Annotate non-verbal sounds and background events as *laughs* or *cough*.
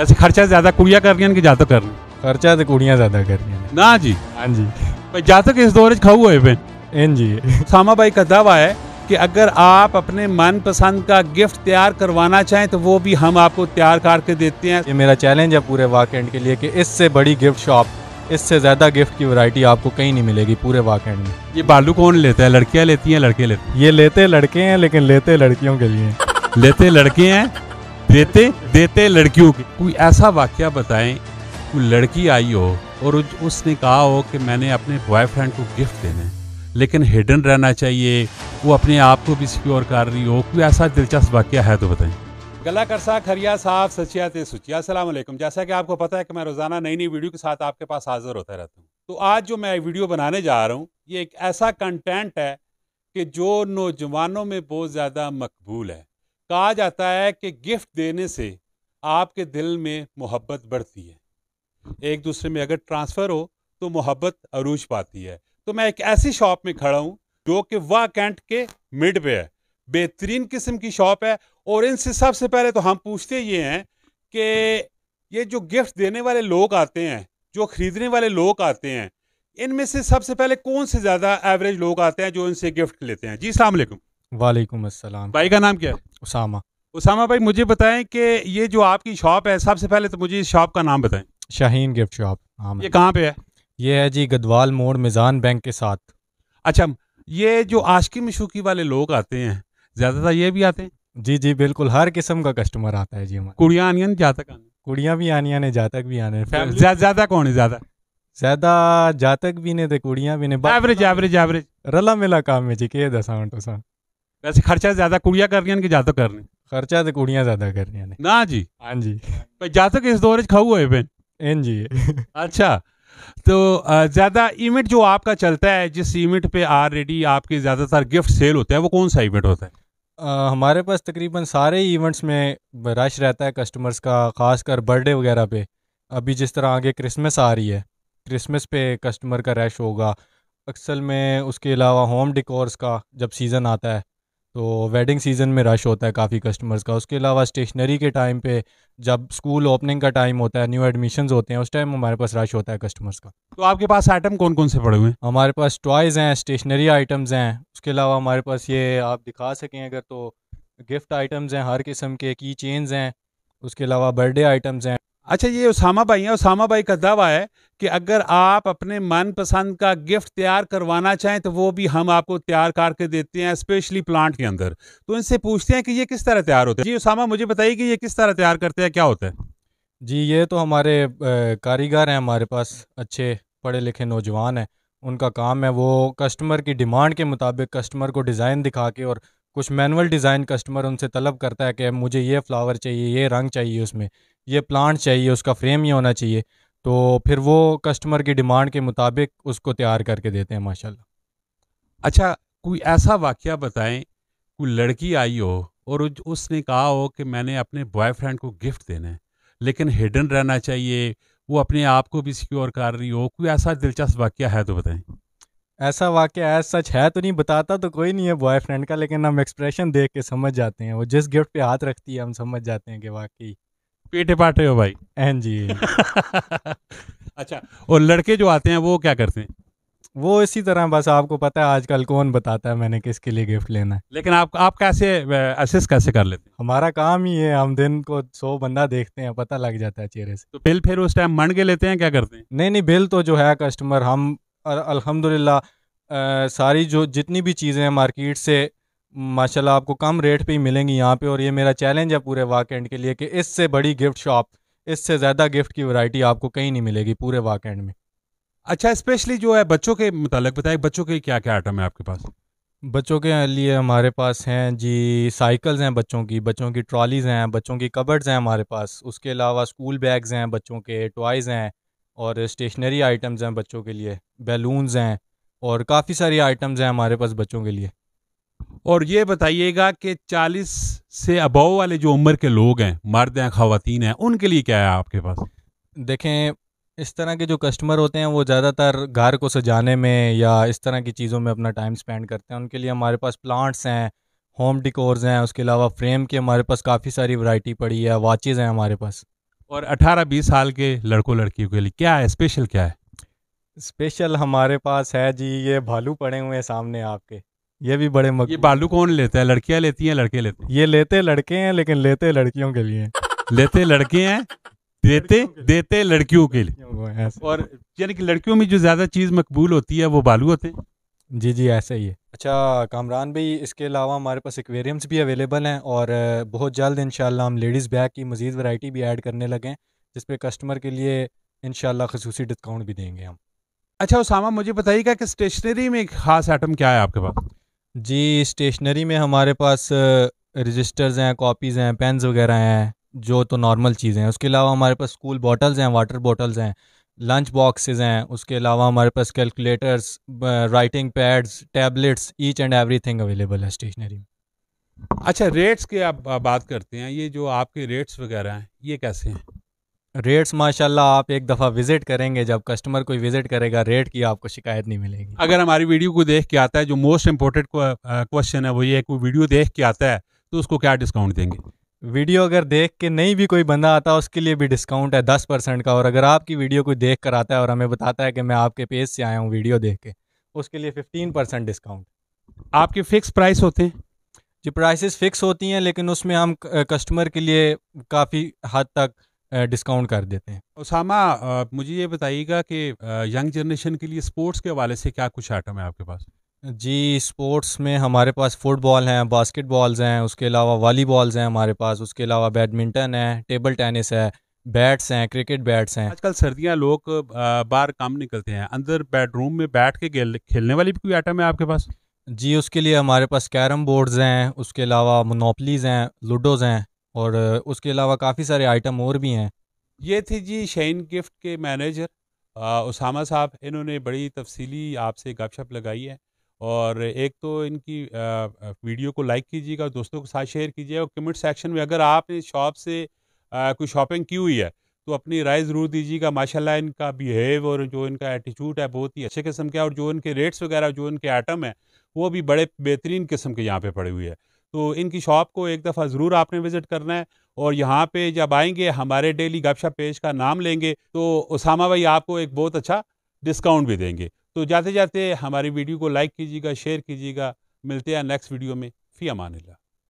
वैसे खर्चा ज़्यादा कुड़िया कर रही हैं कर रही खर्चा तो कुड़ियाँ ज़्यादा कर रही ना जी हाँ जी भाई ज़्यादा इस तो दौर खाऊ हुए पे एन जी सामा भाई का दावा है कि अगर आप अपने मन पसंद का गिफ्ट तैयार करवाना चाहें तो वो भी हम आपको तैयार करके देते हैं ये मेरा चैलेंज है पूरे वाकेंड के लिए कि इससे बड़ी गिफ्ट शॉप इससे ज़्यादा गिफ्ट की वैरायटी आपको कहीं नहीं मिलेगी पूरे वाकेंड में ये बालू कौन लेता है लड़कियाँ लेती हैं लड़के लेते हैं ये लेते लड़के हैं लेकिन लेते लड़कियों के लिए लेते लड़के हैं देते देते लड़कियों की कोई ऐसा वाक्य बताएं कोई लड़की आई हो और उसने कहा हो कि मैंने अपने बॉयफ्रेंड को गिफ्ट देना है लेकिन हिडन रहना चाहिए वो अपने आप को भी सिक्योर कर रही हो कोई ऐसा दिलचस्प वाक्य है तो बताएं गला करसा खरिया साहब सचिया ते सुचिया असलम जैसा कि आपको पता है कि मैं रोज़ाना नई नई वीडियो के साथ आपके पास हाजिर होता रहता हूँ तो आज जो मैं वीडियो बनाने जा रहा हूँ ये एक ऐसा कंटेंट है कि जो नौजवानों में बहुत ज़्यादा मकबूल है कहा जाता है कि गिफ्ट देने से आपके दिल में मोहब्बत बढ़ती है एक दूसरे में अगर ट्रांसफ़र हो तो मोहब्बत अरूज पाती है तो मैं एक ऐसी शॉप में खड़ा हूँ जो कि वाह कैंट के मिड पे है बेहतरीन किस्म की शॉप है और इनसे सबसे पहले तो हम पूछते ये हैं कि ये जो गिफ्ट देने वाले लोग आते हैं जो ख़रीदने वाले लोग आते हैं इनमें से सबसे पहले कौन से ज़्यादा एवरेज लोग आते हैं जो इनसे गिफ्ट लेते हैं जी अलैक्म वालेकुम अस्सलाम भाई का नाम क्या है उसामा उसामा भाई मुझे बताएं कि ये जो आपकी शॉप है सबसे पहले तो मुझे इस शॉप का नाम बताएं शाहीन गिफ्ट शॉप हाँ ये कहाँ पे है ये है जी गदवाल मोड़ मिज़ान बैंक के साथ अच्छा ये जो आशकी मशूकी वाले लोग आते हैं ज़्यादातर ये भी आते हैं जी जी बिल्कुल हर किस्म का कस्टमर आता है जी हमारे कुड़िया आनियन जातक आने कुड़ियाँ भी आनियान है जातक भी आने ज़्यादा कौन है ज़्यादा ज्यादा जातक भी ने कुड़िया भी ने एवरेज एवरेज एवरेज रला मिला काम है जी के दसां तुसां वैसे खर्चा ज्यादा कुड़िया कर रही कि जातो कर रही खर्चा तो कुड़िया ज्यादा कर रही ना जी हाँ जी भाई जातो किस दौरे खाऊ है पेन एन जी अच्छा तो ज़्यादा इवेंट जो आपका चलता है जिस इवेंट पे ऑलरेडी आपके ज़्यादातर गिफ्ट सेल होते हैं वो कौन सा इवेंट होता है आ, हमारे पास तकरीबन सारे इवेंट्स में रश रहता है कस्टमर्स का खासकर बर्थडे वगैरह पे अभी जिस तरह आगे क्रिसमस आ रही है क्रिसमस पे कस्टमर का रश होगा अक्सल में उसके अलावा होम डिकोर्स का जब सीज़न आता है तो वेडिंग सीज़न में रश होता है काफ़ी कस्टमर्स का उसके अलावा स्टेशनरी के टाइम पे जब स्कूल ओपनिंग का टाइम होता है न्यू एडमिशन्स होते हैं उस टाइम हमारे पास रश होता है कस्टमर्स का तो आपके पास आइटम कौन कौन से पड़े हुए हैं हमारे पास टॉयज़ हैं स्टेशनरी आइटम्स हैं उसके अलावा हमारे पास ये आप दिखा सकें अगर तो गिफ्ट आइटम्स हैं हर किस्म के की चेन्स हैं उसके अलावा बर्थडे आइटम्स हैं अच्छा ये उसामा भाई हैं उसामा भाई का दावा है कि अगर आप अपने मनपसंद का गिफ्ट तैयार करवाना चाहें तो वो भी हम आपको तैयार करके देते हैं स्पेशली प्लांट के अंदर तो इनसे पूछते हैं कि ये किस तरह तैयार होते हैं जी उसामा मुझे बताइए कि ये किस तरह तैयार करते हैं क्या होता है जी ये तो हमारे कारीगर हैं हमारे पास अच्छे पढ़े लिखे नौजवान हैं उनका काम है वो कस्टमर की डिमांड के मुताबिक कस्टमर को डिज़ाइन दिखा के और कुछ मैनुअल डिज़ाइन कस्टमर उनसे तलब करता है कि मुझे ये फ्लावर चाहिए ये रंग चाहिए उसमें ये प्लांट चाहिए उसका फ्रेम ये होना चाहिए तो फिर वो कस्टमर की डिमांड के मुताबिक उसको तैयार करके देते हैं माशाल्लाह अच्छा कोई ऐसा वाक्य बताएं कोई लड़की आई हो और उसने कहा हो कि मैंने अपने बॉयफ्रेंड को गिफ्ट देना है लेकिन हिडन रहना चाहिए वो अपने आप को भी सिक्योर कर रही हो कोई ऐसा दिलचस्प वाक्य है तो बताएं ऐसा वाक्य एज सच है तो नहीं बताता तो कोई नहीं है बॉयफ्रेंड का लेकिन हम एक्सप्रेशन देख के समझ जाते हैं वो जिस गिफ्ट पे हाथ रखती है हम समझ जाते हैं कि वाकई पीठे पाटे हो भाई एन *laughs* हाँ जी *laughs* अच्छा और लड़के जो आते हैं वो क्या करते हैं वो इसी तरह बस आपको पता है आजकल कौन बताता है मैंने किसके लिए गिफ्ट लेना है लेकिन आप आप कैसे असिस कैसे कर लेते हैं हमारा काम ही है हम दिन को सौ बंदा देखते हैं पता लग जाता है चेहरे से तो बिल फिर उस टाइम मंड के लेते हैं क्या करते हैं नहीं नहीं बिल तो जो है कस्टमर हम और अल्हम्दुलिल्लाह सारी जो जितनी भी चीज़ें हैं मार्केट से माशाल्लाह आपको कम रेट पे ही मिलेंगी यहाँ पे और ये मेरा चैलेंज है पूरे वाकेंड के लिए कि इससे बड़ी गिफ्ट शॉप इससे ज़्यादा गिफ्ट की वैरायटी आपको कहीं नहीं मिलेगी पूरे वाकेंड में अच्छा स्पेशली जो है बच्चों के मतलब बताए बच्चों के क्या क्या आइटम है आपके पास बच्चों के लिए हमारे पास हैं जी साइकिल्स हैं बच्चों की बच्चों की ट्रॉलीज़ हैं बच्चों की कबर्ड्स हैं हमारे पास उसके अलावा स्कूल बैग्स हैं बच्चों के टॉयज़ हैं और स्टेशनरी आइटम्स हैं बच्चों के लिए बैलून्स हैं और काफ़ी सारी आइटम्स हैं हमारे पास बच्चों के लिए और ये बताइएगा कि 40 से अबव वाले जो उम्र के लोग हैं मर्द हैं ख़वान हैं उनके लिए क्या है आपके पास देखें इस तरह के जो कस्टमर होते हैं वो ज़्यादातर घर को सजाने में या इस तरह की चीज़ों में अपना टाइम स्पेंड करते हैं उनके लिए हमारे पास प्लांट्स हैं होम डिकोर्स हैं उसके अलावा फ्रेम के हमारे पास काफ़ी सारी वैरायटी पड़ी है वॉचेज़ हैं हमारे पास और 18-20 साल के लड़कों लड़कियों के लिए क्या है स्पेशल क्या है स्पेशल हमारे पास है जी ये भालू पड़े हुए हैं सामने आपके ये भी बड़े मक ये भालू कौन लेता है लड़कियां लेती हैं लड़के लेते हैं ये लेते लड़के हैं लेकिन लेते लड़कियों के लिए लेते लड़के हैं देते देते लड़कियों के लिए और यानी कि लड़कियों में जो ज्यादा चीज मकबूल होती है वो बालू होते हैं जी जी ऐसा ही है अच्छा कामरान भाई इसके अलावा हमारे पास एक्वेरियम्स भी अवेलेबल हैं और बहुत जल्द इन हम लेडीज़ बैग की मज़ीद वैरायटी भी ऐड करने लगे हैं जिस पे कस्टमर के लिए इन खसूसी डिस्काउंट भी देंगे हम अच्छा उसामा मुझे बताइएगा कि स्टेशनरी में एक ख़ास आइटम क्या है आपके पास जी स्टेशनरी में हमारे पास रजिस्टर्स हैं कॉपीज़ हैं पेन्स वगैरह हैं जो तो नॉर्मल चीज़ें हैं उसके अलावा हमारे पास स्कूल बॉटल्स हैं वाटर बॉटल्स हैं लंच बॉक्सेस हैं उसके अलावा हमारे पास calculators writing pads tablets each and everything available है स्टेशनरी में अच्छा रेट्स की आप बात करते हैं ये जो आपके रेट्स वगैरह हैं ये कैसे हैं रेट्स माशाल्लाह आप एक दफ़ा विज़िट करेंगे जब कस्टमर कोई विज़िट करेगा रेट की आपको शिकायत नहीं मिलेगी अगर हमारी वीडियो को देख के आता है जो मोस्ट इम्पोर्टेंट क्वेश्चन है वो ये कोई वीडियो देख के आता है तो उसको क्या डिस्काउंट देंगे वीडियो अगर देख के नहीं भी कोई बंदा आता उसके लिए भी डिस्काउंट है दस परसेंट का और अगर आपकी वीडियो कोई देख कर आता है और हमें बताता है कि मैं आपके पेज से आया हूँ वीडियो देख के उसके लिए फिफ्टीन परसेंट डिस्काउंट आपके फिक्स प्राइस होते हैं जी प्राइसेस फिक्स होती हैं लेकिन उसमें हम कस्टमर के लिए काफ़ी हद तक डिस्काउंट कर देते हैं उसामा मुझे ये बताइएगा कि यंग जनरेशन के लिए स्पोर्ट्स के हवाले से क्या कुछ आइटम है आपके पास जी स्पोर्ट्स में हमारे पास फ़ुटबॉल हैं बास्केटबॉल्स हैं उसके अलावा वॉलीबॉल्स हैं हमारे पास उसके अलावा बैडमिंटन है टेबल टेनिस है बैट्स हैं क्रिकेट बैट्स हैं आजकल सर्दियां लोग बाहर काम निकलते हैं अंदर बेडरूम में बैठ के खेलने वाली भी कोई आइटम है आपके पास जी उसके लिए हमारे पास कैरम बोर्ड्स हैं उसके अलावा मोनोपलीज़ हैं लूडोज़ हैं और उसके अलावा काफ़ी सारे आइटम और भी हैं ये थे जी शहीन गिफ्ट के मैनेजर उसामा साहब इन्होंने बड़ी तफसीली आपसे गपशप लगाई है और एक तो इनकी वीडियो को लाइक कीजिएगा दोस्तों के साथ शेयर कीजिए और कमेंट सेक्शन में अगर आपने शॉप से कोई शॉपिंग की हुई है तो अपनी राय ज़रूर दीजिएगा माशाल्लाह इनका बिहेव और जो इनका एटीट्यूड है बहुत ही अच्छे किस्म का और जो इनके रेट्स वगैरह जो इनके आइटम हैं वो भी बड़े बेहतरीन किस्म के यहाँ पर पड़े हुए हैं तो इनकी शॉप को एक दफ़ा ज़रूर आपने विज़िट करना है और यहाँ पे जब आएंगे हमारे डेली गपशप पेज का नाम लेंगे तो उसामा भाई आपको एक बहुत अच्छा डिस्काउंट भी देंगे तो जाते जाते हमारी वीडियो को लाइक कीजिएगा शेयर कीजिएगा मिलते हैं नेक्स्ट वीडियो में फ़ी अमान